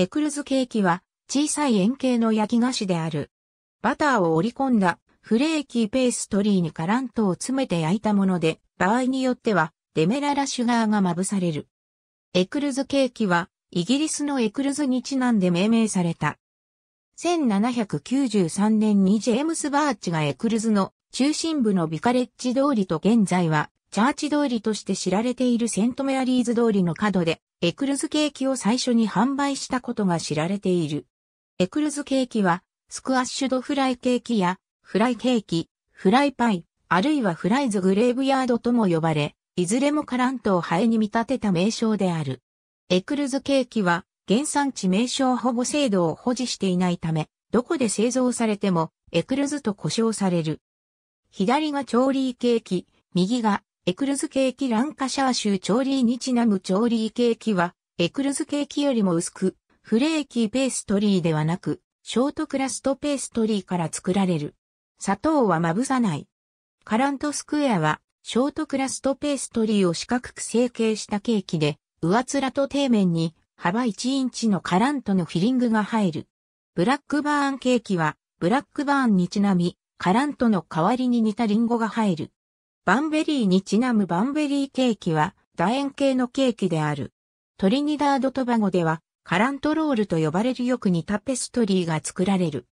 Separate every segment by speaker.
Speaker 1: エクルズケーキ
Speaker 2: は小さい円形の焼き菓子である。バターを折り込んだフレーキーペーストリーにカラントを詰めて焼いたもので、場合によってはデメララシュガーがまぶされる。エクルズケーキはイギリスのエクルズにちなんで命名された。1793年にジェームス・バーチがエクルズの中心部のビカレッジ通りと現在はチャーチ通りとして知られているセントメアリーズ通りの角で、エクルズケーキを最初に販売したことが知られている。エクルズケーキは、スクワッシュドフライケーキや、フライケーキ、フライパイ、あるいはフライズグレーブヤードとも呼ばれ、いずれもカラントをハエに見立てた名称である。エクルズケーキは、原産地名称保護制度を保持していないため、どこで製造されても、エクルズと呼称される。左が調理ケーキ、右がエクルズケーキランカシャー州チョーリーにちなむチョーリーケーキは、エクルズケーキよりも薄く、フレーキーペーストリーではなく、ショートクラストペーストリーから作られる。砂糖はまぶさない。カラントスクエアは、ショートクラストペーストリーを四角く成形したケーキで、上面と底面に幅1インチのカラントのフィリングが入る。ブラックバーンケーキは、ブラックバーンにちなみ、カラントの代わりに似たリンゴが入る。バンベリーにちなむバンベリーケーキは楕円形のケーキである。トリニダード・トバゴではカラントロールと呼ばれるよく似たペストリーが作られる。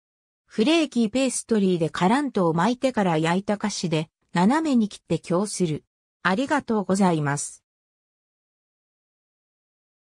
Speaker 2: フレーキーペーストリーでカラントを巻いてから焼いた菓子で斜めに切って供する。ありがとうございます。